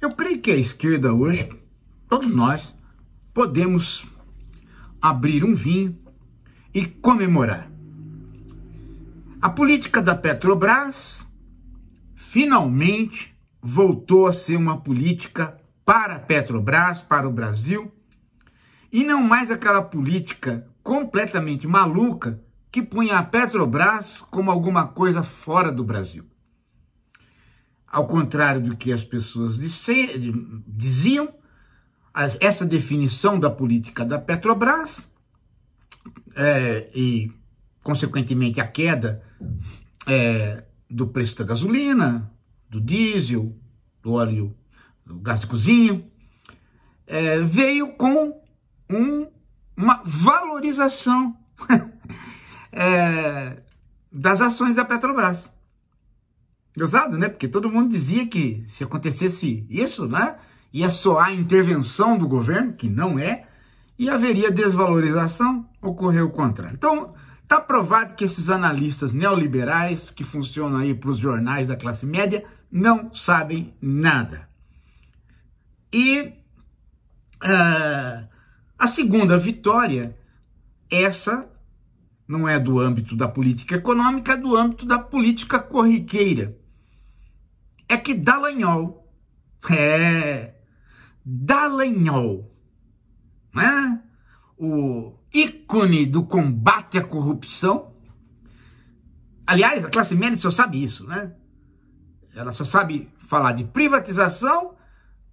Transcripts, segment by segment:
Eu creio que a esquerda hoje, todos nós, podemos abrir um vinho e comemorar. A política da Petrobras finalmente voltou a ser uma política para a Petrobras, para o Brasil, e não mais aquela política completamente maluca que punha a Petrobras como alguma coisa fora do Brasil. Ao contrário do que as pessoas diziam, essa definição da política da Petrobras é, e, consequentemente, a queda é, do preço da gasolina, do diesel, do óleo, do gás de cozinha, é, veio com um, uma valorização é, das ações da Petrobras. Gozado, né? Porque todo mundo dizia que se acontecesse isso, né? Ia soar a intervenção do governo, que não é, e haveria desvalorização, ocorreu o contrário. Então, está provado que esses analistas neoliberais que funcionam aí para os jornais da classe média não sabem nada. E uh, a segunda vitória, essa não é do âmbito da política econômica, é do âmbito da política corriqueira é que Dallagnol, é, Dallagnol, né? o ícone do combate à corrupção, aliás, a classe média só sabe isso, né? Ela só sabe falar de privatização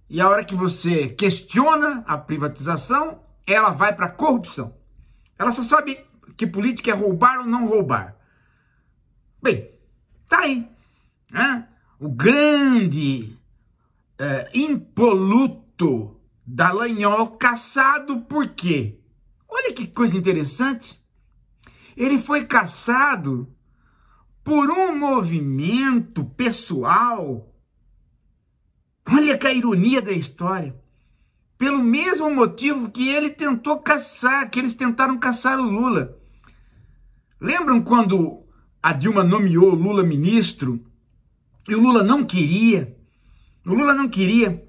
e a hora que você questiona a privatização, ela vai para corrupção. Ela só sabe que política é roubar ou não roubar. Bem, tá aí. Né? o grande é, impoluto Dallagnol caçado por quê? Olha que coisa interessante. Ele foi caçado por um movimento pessoal. Olha que a ironia da história. Pelo mesmo motivo que ele tentou caçar, que eles tentaram caçar o Lula. Lembram quando a Dilma nomeou Lula ministro e o Lula não queria. O Lula não queria.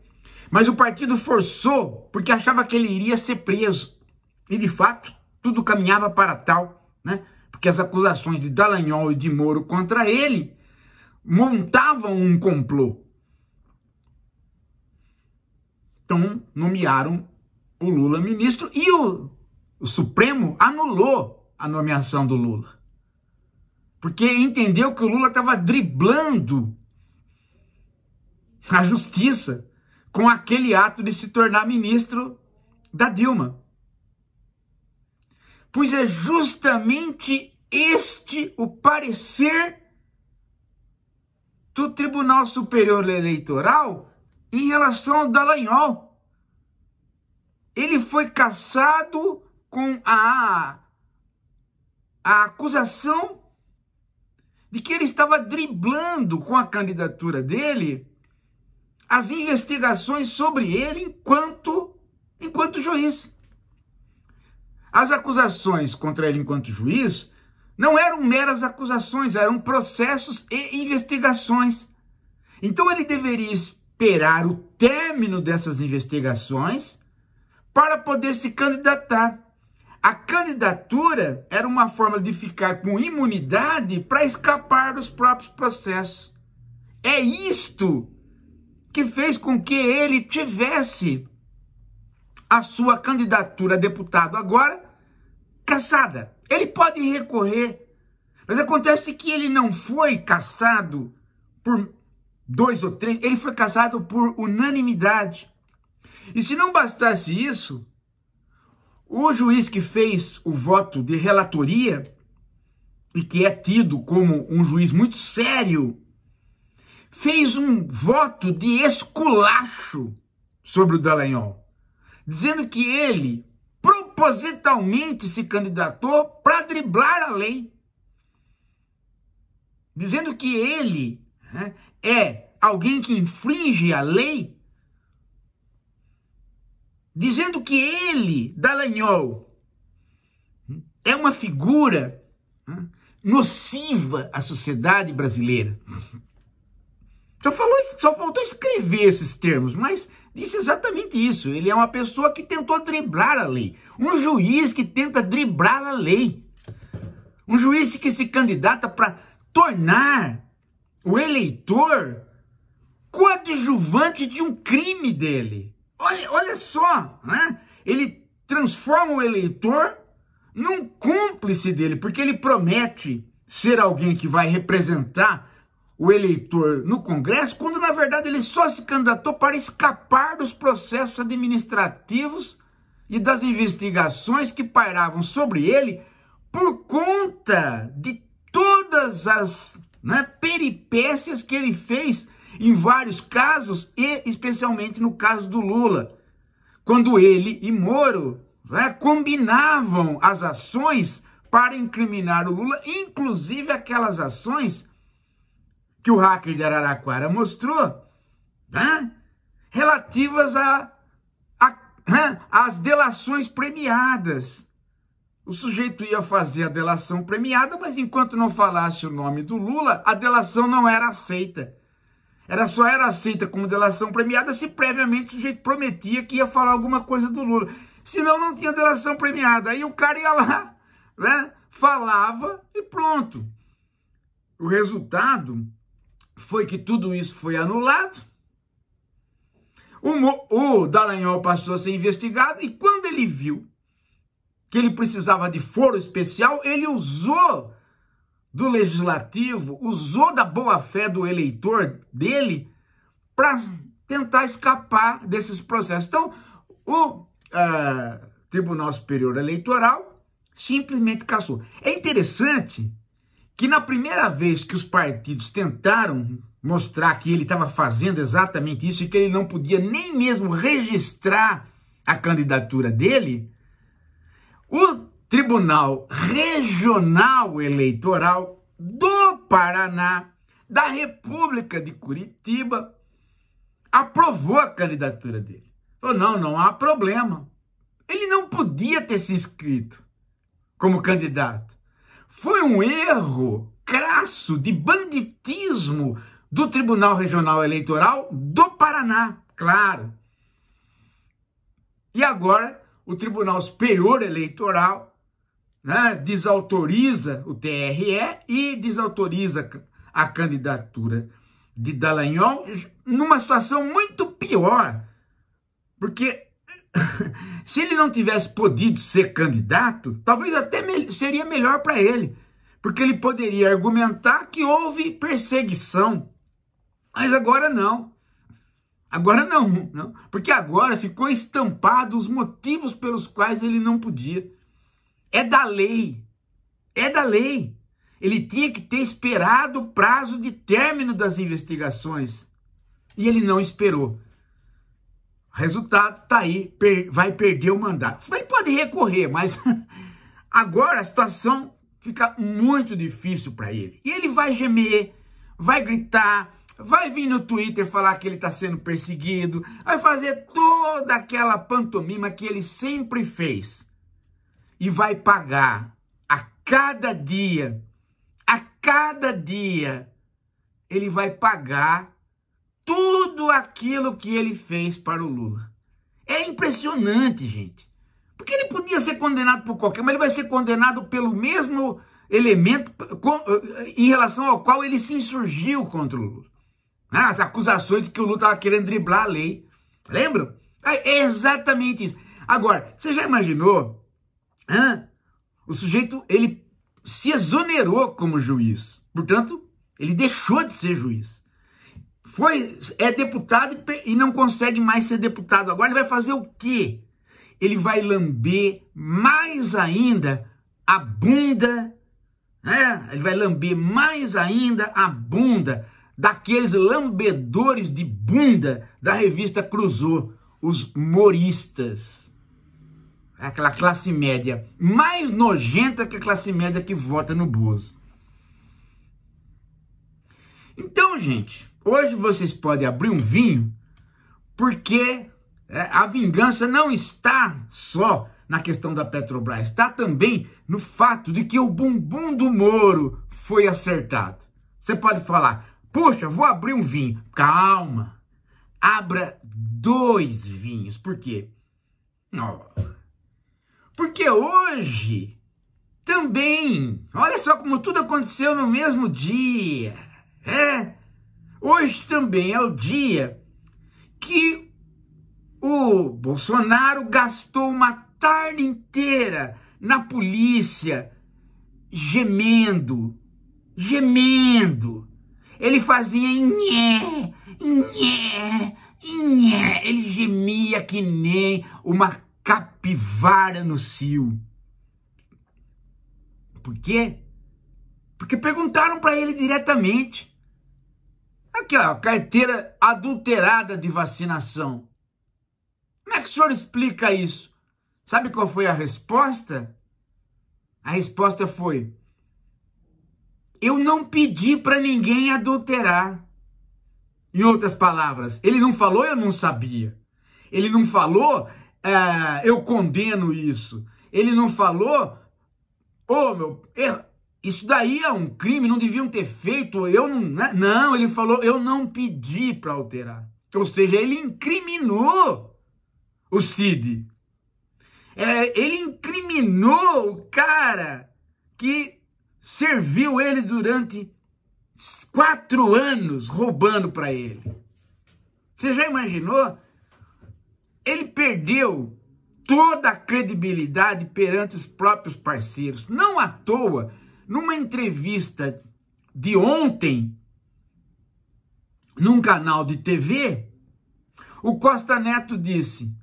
Mas o partido forçou porque achava que ele iria ser preso. E de fato, tudo caminhava para tal, né? Porque as acusações de Dallagnol e de Moro contra ele montavam um complô. Então, nomearam o Lula ministro e o, o Supremo anulou a nomeação do Lula. Porque entendeu que o Lula estava driblando a justiça com aquele ato de se tornar ministro da Dilma. Pois é justamente este o parecer do Tribunal Superior Eleitoral em relação ao Dallagnol. Ele foi caçado com a, a acusação de que ele estava driblando com a candidatura dele as investigações sobre ele enquanto, enquanto juiz. As acusações contra ele enquanto juiz não eram meras acusações, eram processos e investigações. Então ele deveria esperar o término dessas investigações para poder se candidatar. A candidatura era uma forma de ficar com imunidade para escapar dos próprios processos. É isto que fez com que ele tivesse a sua candidatura a deputado agora caçada. Ele pode recorrer, mas acontece que ele não foi caçado por dois ou três, ele foi caçado por unanimidade. E se não bastasse isso, o juiz que fez o voto de relatoria, e que é tido como um juiz muito sério fez um voto de esculacho sobre o Dallagnol, dizendo que ele propositalmente se candidatou para driblar a lei, dizendo que ele né, é alguém que infringe a lei, dizendo que ele, Dallagnol, é uma figura né, nociva à sociedade brasileira. Só, falou, só faltou escrever esses termos, mas disse exatamente isso. Ele é uma pessoa que tentou driblar a lei. Um juiz que tenta driblar a lei. Um juiz que se candidata para tornar o eleitor coadjuvante de um crime dele. Olha, olha só, né? Ele transforma o eleitor num cúmplice dele, porque ele promete ser alguém que vai representar o eleitor no Congresso, quando na verdade ele só se candidatou para escapar dos processos administrativos e das investigações que pairavam sobre ele por conta de todas as né, peripécias que ele fez em vários casos e especialmente no caso do Lula, quando ele e Moro né, combinavam as ações para incriminar o Lula, inclusive aquelas ações que o hacker de Araraquara mostrou, né? relativas a, né, às delações premiadas. O sujeito ia fazer a delação premiada, mas enquanto não falasse o nome do Lula, a delação não era aceita. Era só era aceita como delação premiada se previamente o sujeito prometia que ia falar alguma coisa do Lula. Senão não tinha delação premiada. Aí o cara ia lá, né? Falava e pronto. O resultado foi que tudo isso foi anulado, o, o Dallagnol passou a ser investigado e quando ele viu que ele precisava de foro especial, ele usou do legislativo, usou da boa-fé do eleitor dele para tentar escapar desses processos. Então, o uh, Tribunal Superior Eleitoral simplesmente caçou. É interessante que na primeira vez que os partidos tentaram mostrar que ele estava fazendo exatamente isso e que ele não podia nem mesmo registrar a candidatura dele, o Tribunal Regional Eleitoral do Paraná, da República de Curitiba, aprovou a candidatura dele. Falou: não, não há problema. Ele não podia ter se inscrito como candidato. Foi um erro crasso de banditismo do Tribunal Regional Eleitoral do Paraná, claro. E agora o Tribunal Superior Eleitoral né, desautoriza o TRE e desautoriza a candidatura de Dallagnol numa situação muito pior, porque se ele não tivesse podido ser candidato, talvez até me seria melhor para ele, porque ele poderia argumentar que houve perseguição. Mas agora não. Agora não, não, porque agora ficou estampado os motivos pelos quais ele não podia. É da lei. É da lei. Ele tinha que ter esperado o prazo de término das investigações. E ele não esperou. Resultado, tá aí, per, vai perder o mandato. Você pode recorrer, mas agora a situação fica muito difícil para ele. E ele vai gemer, vai gritar, vai vir no Twitter falar que ele está sendo perseguido, vai fazer toda aquela pantomima que ele sempre fez. E vai pagar a cada dia, a cada dia, ele vai pagar tudo aquilo que ele fez para o Lula. É impressionante, gente. Porque ele podia ser condenado por qualquer, mas ele vai ser condenado pelo mesmo elemento com, eh, eh, em relação ao qual ele se insurgiu contra o Lula. Né? As acusações de que o Lula estava querendo driblar a lei. Lembra? É, é exatamente isso. Agora, você já imaginou? O sujeito, ele se exonerou como juiz. Portanto, ele deixou de ser juiz foi é deputado e não consegue mais ser deputado. Agora ele vai fazer o quê? Ele vai lamber mais ainda a bunda, né? Ele vai lamber mais ainda a bunda daqueles lambedores de bunda da revista Cruzou, os moristas. É aquela classe média mais nojenta que a classe média que vota no Bozo. Então, gente, Hoje vocês podem abrir um vinho, porque é, a vingança não está só na questão da Petrobras, está também no fato de que o bumbum do Moro foi acertado. Você pode falar, poxa, vou abrir um vinho. Calma, abra dois vinhos. Por quê? Porque hoje também, olha só como tudo aconteceu no mesmo dia. É, Hoje também é o dia que o Bolsonaro gastou uma tarde inteira na polícia, gemendo, gemendo. Ele fazia nhé, nhé, nhé. Ele gemia que nem uma capivara no cio. Por quê? Porque perguntaram para ele diretamente. Aqui, ó, carteira adulterada de vacinação. Como é que o senhor explica isso? Sabe qual foi a resposta? A resposta foi: Eu não pedi para ninguém adulterar. Em outras palavras, ele não falou, eu não sabia. Ele não falou, é, eu condeno isso. Ele não falou, ô oh, meu, isso daí é um crime, não deviam ter feito. Eu não, né? não, ele falou, eu não pedi para alterar. Ou seja, ele incriminou o Cid. É, ele incriminou o cara que serviu ele durante quatro anos roubando para ele. Você já imaginou? Ele perdeu toda a credibilidade perante os próprios parceiros. Não à toa numa entrevista de ontem, num canal de TV, o Costa Neto disse: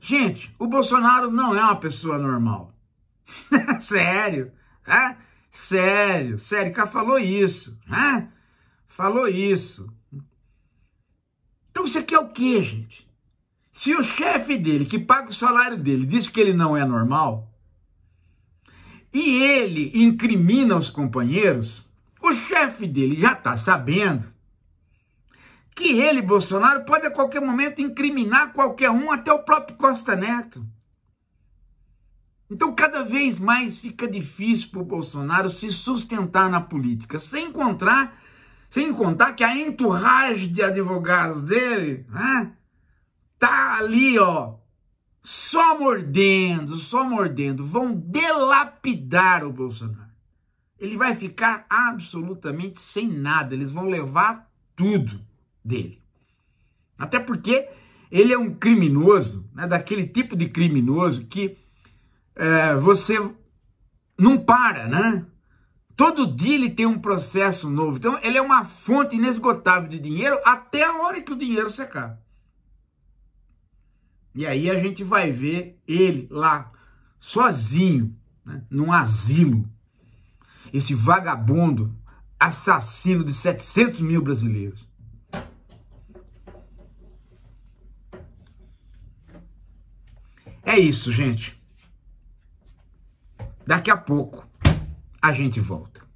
Gente, o Bolsonaro não é uma pessoa normal. sério, é? sério, sério, cara falou isso, né? Falou isso. Então você quer é o quê, gente? Se o chefe dele, que paga o salário dele, diz que ele não é normal, e ele incrimina os companheiros, o chefe dele já está sabendo que ele, Bolsonaro, pode a qualquer momento incriminar qualquer um, até o próprio Costa Neto. Então, cada vez mais fica difícil para o Bolsonaro se sustentar na política, sem encontrar, sem contar que a entourage de advogados dele, né, tá ali, ó, só mordendo, só mordendo, vão delapidar o Bolsonaro. Ele vai ficar absolutamente sem nada, eles vão levar tudo dele. Até porque ele é um criminoso, né, daquele tipo de criminoso que é, você não para, né? Todo dia ele tem um processo novo. Então, ele é uma fonte inesgotável de dinheiro até a hora que o dinheiro secar. E aí a gente vai ver ele lá, sozinho, né, num asilo. Esse vagabundo, assassino de 700 mil brasileiros. É isso, gente. Daqui a pouco a gente volta.